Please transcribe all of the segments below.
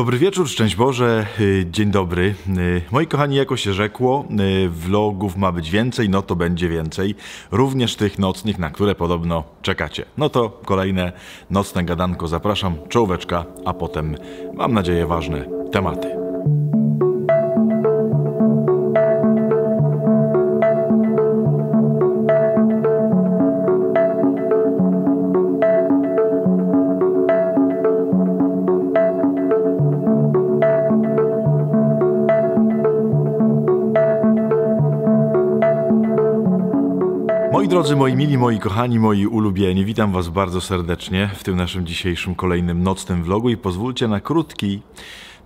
Dobry wieczór, szczęść Boże, y, dzień dobry. Y, moi kochani, jako się rzekło, y, vlogów ma być więcej, no to będzie więcej. Również tych nocnych, na które podobno czekacie. No to kolejne nocne gadanko zapraszam, czołóweczka, a potem, mam nadzieję, ważne tematy. drodzy, moi mili, moi kochani, moi ulubieni, witam Was bardzo serdecznie w tym naszym dzisiejszym kolejnym nocnym vlogu i pozwólcie na krótki,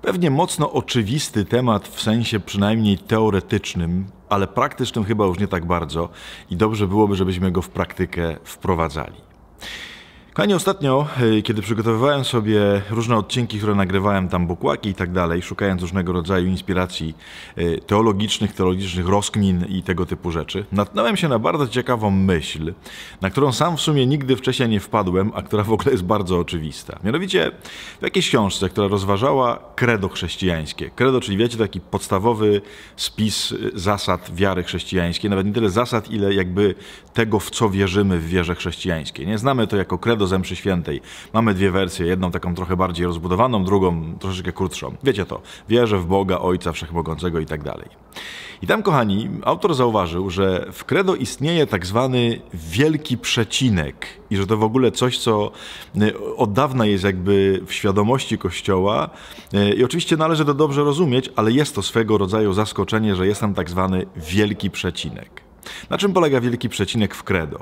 pewnie mocno oczywisty temat w sensie przynajmniej teoretycznym, ale praktycznym chyba już nie tak bardzo i dobrze byłoby, żebyśmy go w praktykę wprowadzali. Kochani, ostatnio, e, kiedy przygotowywałem sobie różne odcinki, które nagrywałem tam, bukłaki i tak dalej, szukając różnego rodzaju inspiracji e, teologicznych, teologicznych rozkmin i tego typu rzeczy, natknąłem się na bardzo ciekawą myśl, na którą sam w sumie nigdy wcześniej nie wpadłem, a która w ogóle jest bardzo oczywista. Mianowicie w jakiejś książce, która rozważała credo chrześcijańskie. Credo, czyli wiecie, taki podstawowy spis e, zasad wiary chrześcijańskiej, nawet nie tyle zasad, ile jakby tego, w co wierzymy w wierze chrześcijańskiej. Nie znamy to jako credo do Zemszy Świętej. Mamy dwie wersje, jedną taką trochę bardziej rozbudowaną, drugą troszeczkę krótszą. Wiecie to, wierzę w Boga, Ojca Wszechmogącego i tak dalej. I tam, kochani, autor zauważył, że w credo istnieje tak zwany wielki przecinek i że to w ogóle coś, co y, od dawna jest jakby w świadomości Kościoła y, i oczywiście należy to dobrze rozumieć, ale jest to swego rodzaju zaskoczenie, że jest tam tak zwany wielki przecinek. Na czym polega wielki przecinek w credo?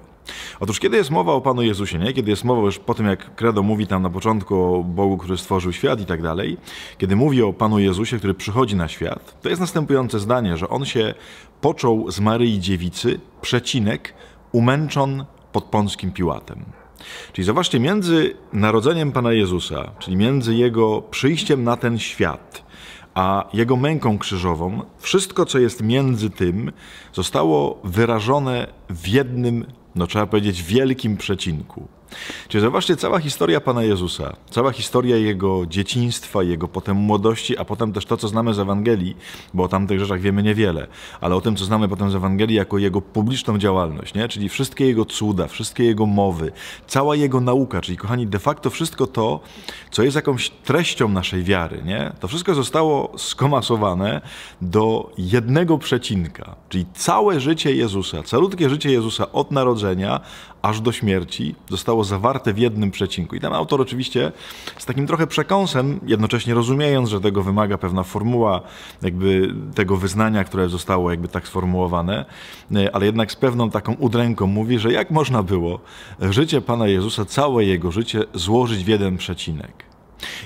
Otóż kiedy jest mowa o Panu Jezusie, nie? kiedy jest mowa już po tym, jak credo mówi tam na początku o Bogu, który stworzył świat i tak dalej, kiedy mówi o Panu Jezusie, który przychodzi na świat, to jest następujące zdanie, że On się począł z Maryi Dziewicy, przecinek, umęczon pod ponskim Piłatem. Czyli zobaczcie, między narodzeniem Pana Jezusa, czyli między Jego przyjściem na ten świat, a jego męką krzyżową wszystko, co jest między tym, zostało wyrażone w jednym, no trzeba powiedzieć, wielkim przecinku. Czy zobaczcie, cała historia Pana Jezusa, cała historia Jego dzieciństwa, Jego potem młodości, a potem też to, co znamy z Ewangelii, bo o tamtych rzeczach wiemy niewiele, ale o tym, co znamy potem z Ewangelii jako Jego publiczną działalność, nie? czyli wszystkie Jego cuda, wszystkie Jego mowy, cała Jego nauka, czyli kochani, de facto wszystko to, co jest jakąś treścią naszej wiary, nie? to wszystko zostało skomasowane do jednego przecinka, czyli całe życie Jezusa, calutkie życie Jezusa od narodzenia aż do śmierci zostało zawarte w jednym przecinku. I ten autor oczywiście z takim trochę przekąsem, jednocześnie rozumiejąc, że tego wymaga pewna formuła jakby tego wyznania, które zostało jakby tak sformułowane, e, ale jednak z pewną taką udręką mówi, że jak można było życie Pana Jezusa, całe Jego życie złożyć w jeden przecinek.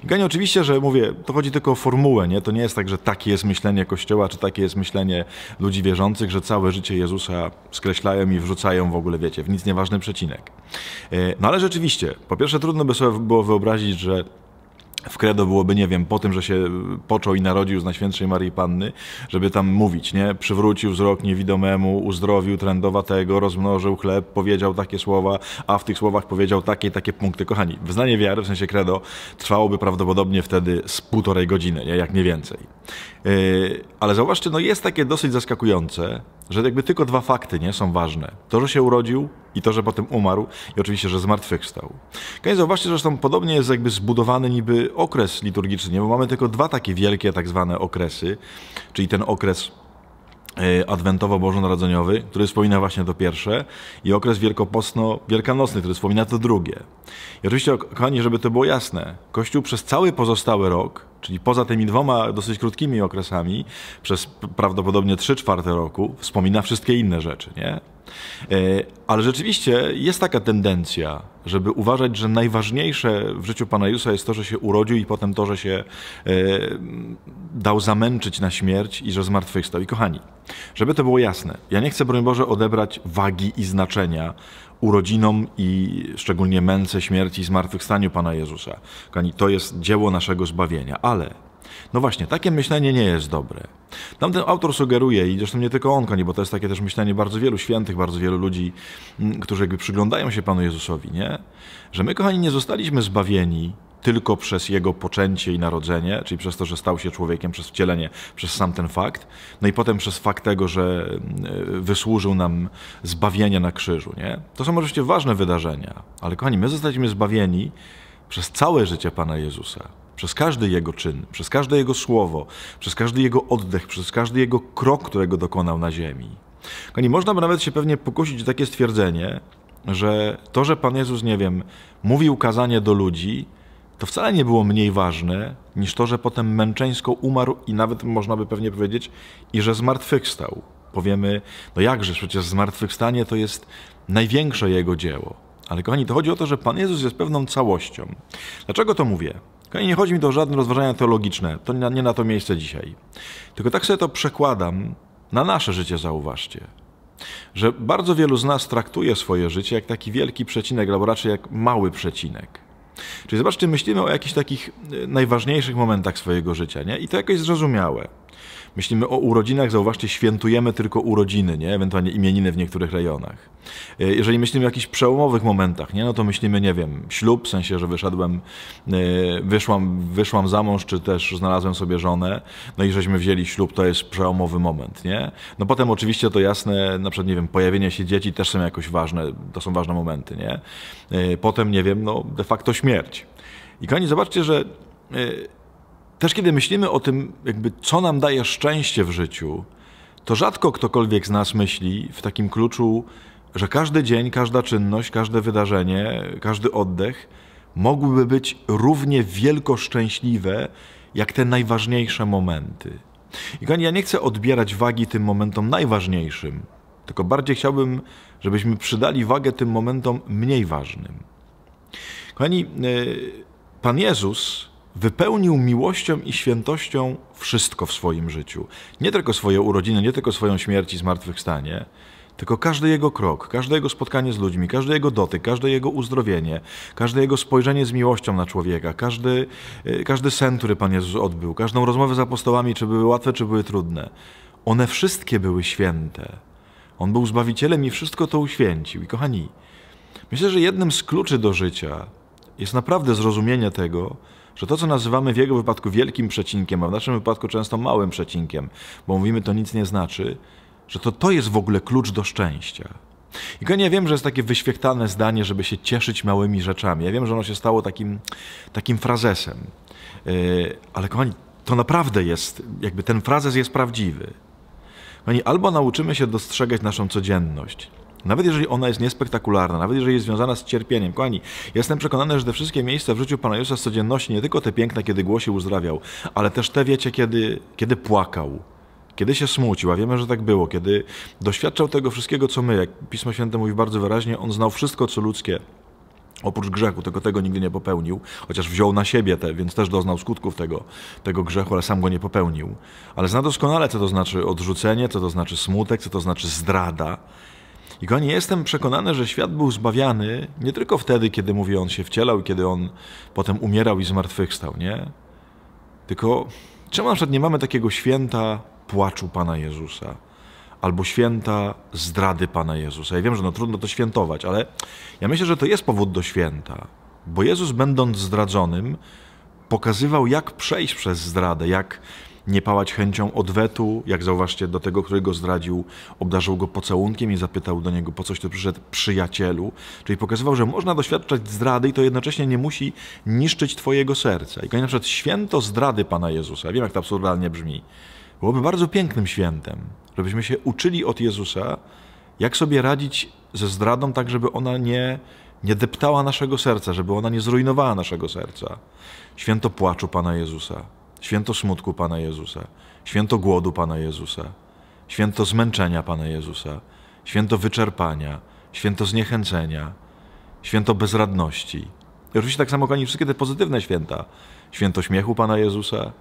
I gani oczywiście, że mówię, to chodzi tylko o formułę, nie? To nie jest tak, że takie jest myślenie Kościoła, czy takie jest myślenie ludzi wierzących, że całe życie Jezusa skreślają i wrzucają w ogóle, wiecie, w nic nieważny przecinek. E, no ale rzeczywiście, po pierwsze trudno by sobie było wyobrazić, że w credo byłoby, nie wiem, po tym, że się począł i narodził z Najświętszej Marii Panny, żeby tam mówić, nie? Przywrócił wzrok niewidomemu, uzdrowił trendowatego, rozmnożył chleb, powiedział takie słowa, a w tych słowach powiedział takie i takie punkty. Kochani, wyznanie wiary, w sensie credo, trwałoby prawdopodobnie wtedy z półtorej godziny, nie? jak nie więcej. E, ale zauważcie, no jest takie dosyć zaskakujące, że jakby tylko dwa fakty nie są ważne. To, że się urodził i to, że potem umarł i oczywiście, że zmartwychwstał. Koniec zauważcie, że zresztą podobnie jest jakby zbudowany niby okres liturgiczny, nie? bo mamy tylko dwa takie wielkie tak zwane okresy, czyli ten okres e, adwentowo-bożonarodzeniowy, który wspomina właśnie to pierwsze i okres wielkopostno-wielkanocny, który wspomina to drugie. I oczywiście, kochani, żeby to było jasne, Kościół przez cały pozostały rok Czyli poza tymi dwoma dosyć krótkimi okresami, przez prawdopodobnie 3 czwarte roku, wspomina wszystkie inne rzeczy, nie? E, ale rzeczywiście jest taka tendencja, żeby uważać, że najważniejsze w życiu pana Jusa jest to, że się urodził i potem to, że się e, dał zamęczyć na śmierć i że zmartwychwstał. I kochani, żeby to było jasne, ja nie chcę, broń Boże, odebrać wagi i znaczenia urodzinom i szczególnie męce, śmierci i zmartwychwstaniu Pana Jezusa. Kochani, to jest dzieło naszego zbawienia, ale no właśnie, takie myślenie nie jest dobre. Tamten autor sugeruje, i zresztą nie tylko on, kochani, bo to jest takie też myślenie bardzo wielu świętych, bardzo wielu ludzi, mm, którzy jakby przyglądają się Panu Jezusowi, nie? Że my, kochani, nie zostaliśmy zbawieni tylko przez jego poczęcie i narodzenie, czyli przez to, że stał się człowiekiem, przez wcielenie, przez sam ten fakt, no i potem przez fakt tego, że e, wysłużył nam zbawienia na krzyżu. Nie? To są oczywiście ważne wydarzenia, ale kochani, my zostaliśmy zbawieni przez całe życie Pana Jezusa przez każdy jego czyn, przez każde jego słowo, przez każdy jego oddech, przez każdy jego krok, którego dokonał na ziemi. Kochani, można by nawet się pewnie pokusić takie stwierdzenie, że to, że Pan Jezus, nie wiem, mówił kazanie do ludzi, to wcale nie było mniej ważne niż to, że potem męczeńsko umarł i nawet można by pewnie powiedzieć, i że zmartwychwstał. Powiemy, no jakże, przecież zmartwychwstanie to jest największe jego dzieło. Ale kochani, to chodzi o to, że Pan Jezus jest pewną całością. Dlaczego to mówię? Kochani, nie chodzi mi to o żadne rozważania teologiczne, to nie na to miejsce dzisiaj. Tylko tak sobie to przekładam na nasze życie, zauważcie że bardzo wielu z nas traktuje swoje życie jak taki wielki przecinek, albo raczej jak mały przecinek. Czyli zobaczcie, myślimy o jakichś takich e, najważniejszych momentach swojego życia, nie? I to jakoś zrozumiałe. Myślimy o urodzinach, zauważcie, świętujemy tylko urodziny, nie? ewentualnie imieniny w niektórych rejonach. E, jeżeli myślimy o jakichś przełomowych momentach, nie? no to myślimy, nie wiem, ślub, w sensie, że wyszedłem, e, wyszłam, wyszłam za mąż, czy też znalazłem sobie żonę, no i żeśmy wzięli ślub, to jest przełomowy moment. Nie? No potem oczywiście to jasne, na przykład, nie wiem, pojawienie się dzieci też są jakoś ważne, to są ważne momenty. Nie? E, potem, nie wiem, no de facto śmierć. I kochani, zobaczcie, że też kiedy myślimy o tym, jakby co nam daje szczęście w życiu, to rzadko ktokolwiek z nas myśli w takim kluczu, że każdy dzień, każda czynność, każde wydarzenie, każdy oddech mogłyby być równie wielko szczęśliwe, jak te najważniejsze momenty. I kochani, ja nie chcę odbierać wagi tym momentom najważniejszym, tylko bardziej chciałbym, żebyśmy przydali wagę tym momentom mniej ważnym. Kochani, y, Pan Jezus wypełnił miłością i świętością wszystko w swoim życiu. Nie tylko swoje urodziny, nie tylko swoją śmierć i zmartwychwstanie, tylko każdy jego krok, każde jego spotkanie z ludźmi, każdy jego dotyk, każde jego uzdrowienie, każde jego spojrzenie z miłością na człowieka, każdy, y, każdy sen, który Pan Jezus odbył, każdą rozmowę z apostołami, czy były łatwe, czy były trudne. One wszystkie były święte. On był Zbawicielem i wszystko to uświęcił. I kochani, myślę, że jednym z kluczy do życia jest naprawdę zrozumienie tego, że to, co nazywamy w jego wypadku wielkim przecinkiem, a w naszym wypadku często małym przecinkiem, bo mówimy to nic nie znaczy, że to to jest w ogóle klucz do szczęścia. I ja nie wiem, że jest takie wyświechtane zdanie, żeby się cieszyć małymi rzeczami. Ja wiem, że ono się stało takim, takim frazesem. Yy, ale kochani, to naprawdę jest, jakby ten frazes jest prawdziwy. Kochani, albo nauczymy się dostrzegać naszą codzienność, nawet jeżeli ona jest niespektakularna, nawet jeżeli jest związana z cierpieniem. Kochani, jestem przekonany, że te wszystkie miejsca w życiu Pana Jezusa z codzienności, nie tylko te piękne, kiedy głosił, uzdrawiał, ale też te, wiecie, kiedy, kiedy płakał, kiedy się smucił, a wiemy, że tak było, kiedy doświadczał tego wszystkiego, co my, jak Pismo Święte mówi bardzo wyraźnie, on znał wszystko, co ludzkie, oprócz grzechu, tego tego nigdy nie popełnił, chociaż wziął na siebie, te, więc też doznał skutków tego, tego grzechu, ale sam go nie popełnił. Ale zna doskonale, co to znaczy odrzucenie, co to znaczy smutek, co to znaczy zdrada, i kochani, jestem przekonany, że świat był zbawiany nie tylko wtedy, kiedy mówię, on się wcielał kiedy on potem umierał i zmartwychwstał, nie? Tylko czemu na przykład nie mamy takiego święta płaczu Pana Jezusa? Albo święta zdrady Pana Jezusa. Ja wiem, że no trudno to świętować, ale ja myślę, że to jest powód do święta. Bo Jezus, będąc zdradzonym, pokazywał, jak przejść przez zdradę, jak nie pałać chęcią odwetu, jak zauważcie, do tego, który go zdradził, obdarzył go pocałunkiem i zapytał do niego, po coś tu przyszedł przyjacielu, czyli pokazywał, że można doświadczać zdrady i to jednocześnie nie musi niszczyć twojego serca. I na przykład święto zdrady Pana Jezusa, wiem jak to absurdalnie brzmi, byłoby bardzo pięknym świętem, żebyśmy się uczyli od Jezusa, jak sobie radzić ze zdradą, tak żeby ona nie, nie deptała naszego serca, żeby ona nie zrujnowała naszego serca. Święto płaczu Pana Jezusa święto smutku Pana Jezusa, święto głodu Pana Jezusa, święto zmęczenia Pana Jezusa, święto wyczerpania, święto zniechęcenia, święto bezradności. I oczywiście tak samo kochani wszystkie te pozytywne święta. Święto śmiechu Pana Jezusa,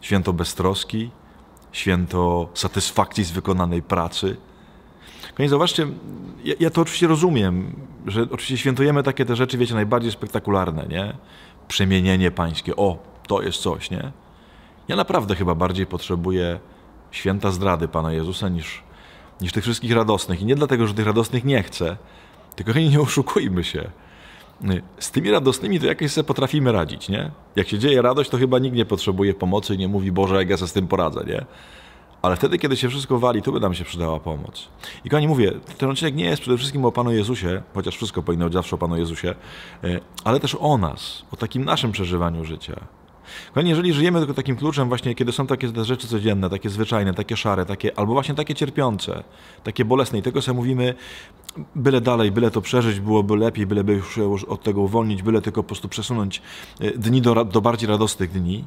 święto beztroski, święto satysfakcji z wykonanej pracy. Kochani, zauważcie, ja, ja, to oczywiście rozumiem, że oczywiście świętujemy takie te rzeczy, wiecie, najbardziej spektakularne, nie? Przemienienie pańskie, o, to jest coś, nie? Ja naprawdę chyba bardziej potrzebuję święta zdrady Pana Jezusa niż, niż tych wszystkich radosnych. I nie dlatego, że tych radosnych nie chcę, tylko nie oszukujmy się. Z tymi radosnymi to jakoś sobie potrafimy radzić, nie? Jak się dzieje radość, to chyba nikt nie potrzebuje pomocy i nie mówi, Boże, jak ja sobie z tym poradzę, nie? Ale wtedy, kiedy się wszystko wali, tu by nam się przydała pomoc. I kochani, mówię, ten odcinek nie jest przede wszystkim o Panu Jezusie, chociaż wszystko powinno być zawsze o Panu Jezusie, e, ale też o nas, o takim naszym przeżywaniu życia. Kochani, jeżeli żyjemy tylko takim kluczem właśnie, kiedy są takie rzeczy codzienne, takie zwyczajne, takie szare, takie, albo właśnie takie cierpiące, takie bolesne i tego sobie mówimy, byle dalej, byle to przeżyć, byłoby lepiej, byle by już od tego uwolnić, byle tylko po prostu przesunąć e, dni do, do bardziej radosnych dni,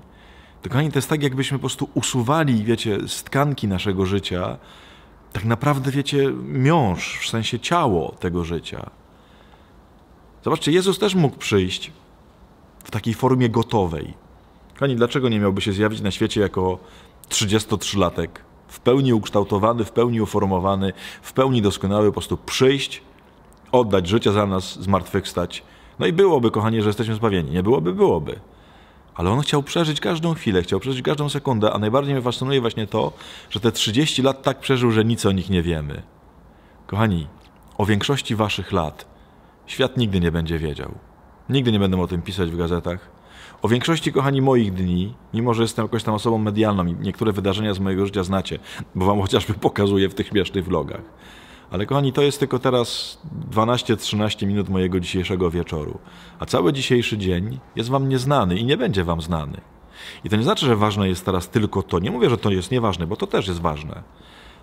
to kochani, to jest tak, jakbyśmy po prostu usuwali, wiecie, z tkanki naszego życia tak naprawdę, wiecie, miąższ, w sensie ciało tego życia. Zobaczcie, Jezus też mógł przyjść w takiej formie gotowej, Kani, dlaczego nie miałby się zjawić na świecie jako 33-latek? W pełni ukształtowany, w pełni uformowany, w pełni doskonały, po prostu przyjść, oddać życie za nas, zmartwychwstać. No i byłoby, kochanie, że jesteśmy zbawieni. Nie byłoby, byłoby. Ale on chciał przeżyć każdą chwilę, chciał przeżyć każdą sekundę, a najbardziej mnie fascynuje właśnie to, że te 30 lat tak przeżył, że nic o nich nie wiemy. Kochani, o większości waszych lat świat nigdy nie będzie wiedział. Nigdy nie będę o tym pisać w gazetach. O większości, kochani, moich dni, mimo że jestem jakoś tam osobą medialną, niektóre wydarzenia z mojego życia znacie, bo wam chociażby pokazuję w tych śmiesznych vlogach. Ale kochani, to jest tylko teraz 12-13 minut mojego dzisiejszego wieczoru. A cały dzisiejszy dzień jest wam nieznany i nie będzie wam znany. I to nie znaczy, że ważne jest teraz tylko to. Nie mówię, że to jest nieważne, bo to też jest ważne.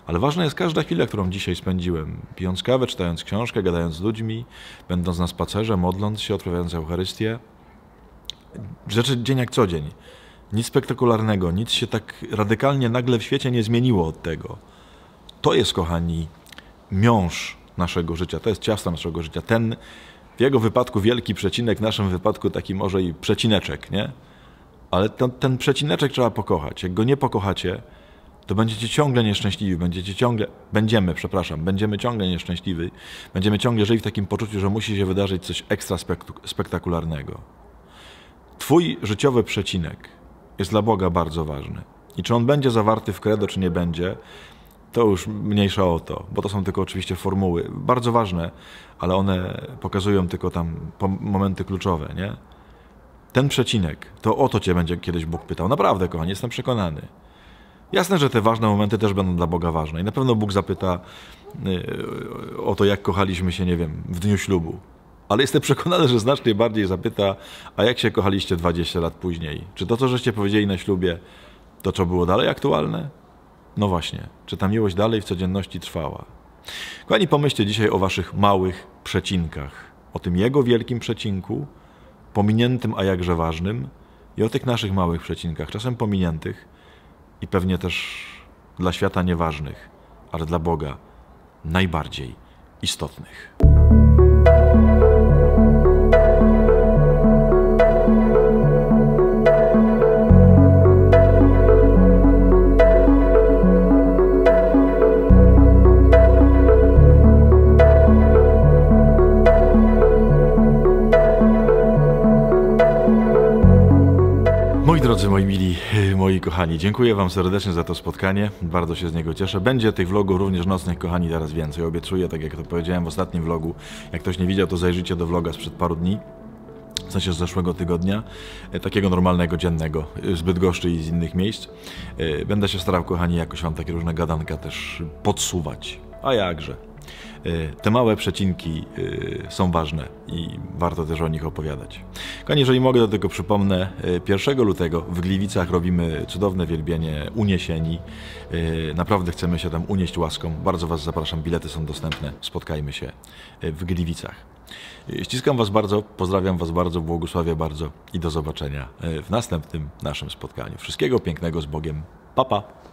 Ale ważna jest każda chwila, którą dzisiaj spędziłem. Pijąc kawę, czytając książkę, gadając z ludźmi, będąc na spacerze, modląc się, odprawiając Eucharystię rzeczy dzień jak co dzień. Nic spektakularnego, nic się tak radykalnie nagle w świecie nie zmieniło od tego. To jest, kochani, miąż naszego życia, to jest ciasto naszego życia. Ten w jego wypadku wielki przecinek, w naszym wypadku taki może i przecineczek, nie? Ale ten, ten przecineczek trzeba pokochać. Jak go nie pokochacie, to będziecie ciągle nieszczęśliwi, będziecie ciągle, będziemy, przepraszam, będziemy ciągle nieszczęśliwi, będziemy ciągle żyli w takim poczuciu, że musi się wydarzyć coś ekstra spektakularnego. Twój życiowy przecinek jest dla Boga bardzo ważny. I czy on będzie zawarty w kredo, czy nie będzie, to już mniejsza o to, bo to są tylko oczywiście formuły, bardzo ważne, ale one pokazują tylko tam momenty kluczowe, nie? Ten przecinek, to o to Cię będzie kiedyś Bóg pytał. Naprawdę, kochani, jestem przekonany. Jasne, że te ważne momenty też będą dla Boga ważne. I na pewno Bóg zapyta y, o to, jak kochaliśmy się, nie wiem, w dniu ślubu, ale jestem przekonany, że znacznie bardziej zapyta, a jak się kochaliście 20 lat później? Czy to, co żeście powiedzieli na ślubie, to co było dalej aktualne? No właśnie, czy ta miłość dalej w codzienności trwała? Kochani, pomyślcie dzisiaj o waszych małych przecinkach, o tym jego wielkim przecinku, pominiętym, a jakże ważnym, i o tych naszych małych przecinkach, czasem pominiętych i pewnie też dla świata nieważnych, ale dla Boga najbardziej istotnych. drodzy moi mili, e, moi kochani, dziękuję Wam serdecznie za to spotkanie. Bardzo się z niego cieszę. Będzie tych vlogów również nocnych, kochani, teraz więcej. Obiecuję, tak jak to powiedziałem w ostatnim vlogu. Jak ktoś nie widział, to zajrzyjcie do vloga sprzed paru dni w sensie z zeszłego tygodnia, e, takiego normalnego, dziennego, e, z Bydgoszczy i z innych miejsc. Będę się starał, kochani, jakoś wam takie różne gadanka też podsuwać. A jakże. Y, te małe przecinki y, są ważne i warto też o nich opowiadać. Kochani, jeżeli mogę, do tego przypomnę, 1 y, lutego w Gliwicach robimy cudowne wielbienie uniesieni. Naprawdę chcemy się tam unieść łaską. Bardzo Was zapraszam, bilety są dostępne. Spotkajmy się w Gliwicach. Ściskam Was bardzo, pozdrawiam Was bardzo, błogosławię bardzo i do zobaczenia w następnym naszym spotkaniu. Wszystkiego pięknego z Bogiem. Pa, pa!